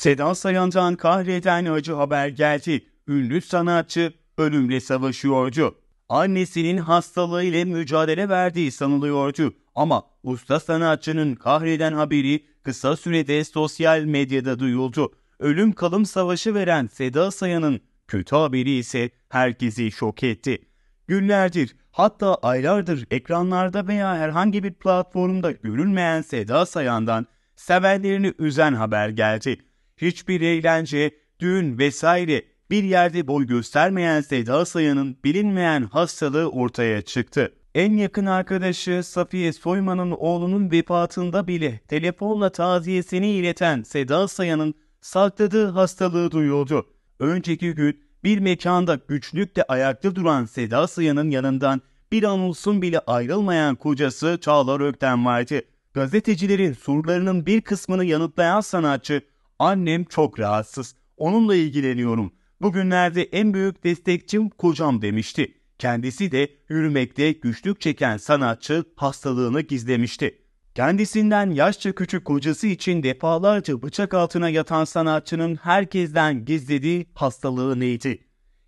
Seda Sayan'dan kahreden acı haber geldi. Ünlü sanatçı ölümle savaşıyordu. Annesinin hastalığı ile mücadele verdiği sanılıyordu. Ama usta sanatçının kahreden haberi kısa sürede sosyal medyada duyuldu. Ölüm kalım savaşı veren Seda Sayan'ın kötü haberi ise herkesi şok etti. Günlerdir hatta aylardır ekranlarda veya herhangi bir platformda görülmeyen Seda Sayan'dan sevenlerini üzen haber geldi hiçbir eğlence, düğün vesaire bir yerde boy göstermeyen Seda Sayan'ın bilinmeyen hastalığı ortaya çıktı. En yakın arkadaşı Safiye Soyman'ın oğlunun vefatında bile telefonla taziyesini ileten Seda Sayan'ın sakladığı hastalığı duyuldu. Önceki gün bir mekanda güçlükle ayakta duran Seda Sayan'ın yanından bir an olsun bile ayrılmayan kocası Çağlar Ökten vardı. Gazetecilerin sorularının bir kısmını yanıtlayan sanatçı Annem çok rahatsız. Onunla ilgileniyorum. Bugünlerde en büyük destekçim kocam demişti. Kendisi de yürümekte güçlük çeken sanatçı hastalığını gizlemişti. Kendisinden yaşça küçük kocası için defalarca bıçak altına yatan sanatçının herkesten gizlediği hastalığı neydi?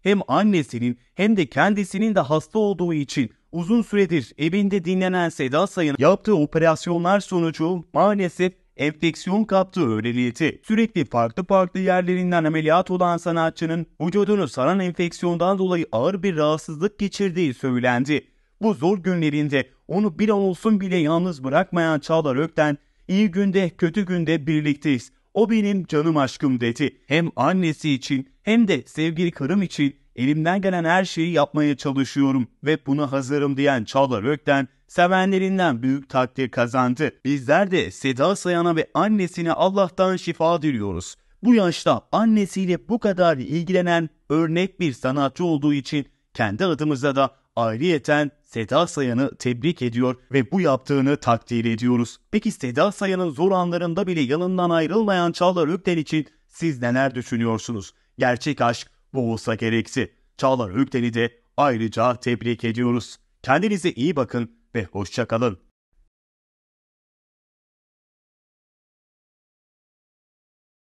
Hem annesinin hem de kendisinin de hasta olduğu için uzun süredir evinde dinlenen Seda Sayın yaptığı operasyonlar sonucu maalesef enfeksiyon kaptığı öğrenildi. Sürekli farklı farklı yerlerinden ameliyat olan sanatçının vücudunu saran enfeksiyondan dolayı ağır bir rahatsızlık geçirdiği söylendi. Bu zor günlerinde onu bir an olsun bile yalnız bırakmayan Çağlar Ökten, iyi günde kötü günde birlikteyiz. O benim canım aşkım dedi. Hem annesi için hem de sevgili karım için elimden gelen her şeyi yapmaya çalışıyorum ve buna hazırım diyen Çağlar Ökten sevenlerinden büyük takdir kazandı. Bizler de Seda Sayan'a ve annesine Allah'tan şifa diliyoruz. Bu yaşta annesiyle bu kadar ilgilenen örnek bir sanatçı olduğu için kendi adımıza da Ayrıyeten Seda Sayan'ı tebrik ediyor ve bu yaptığını takdir ediyoruz. Peki Seda Sayan'ın zor anlarında bile yanından ayrılmayan Çağlar Rükten için siz neler düşünüyorsunuz? Gerçek aşk bu olsa gereksi. Çağla Rükten'i de ayrıca tebrik ediyoruz. Kendinize iyi bakın ve hoşçakalın.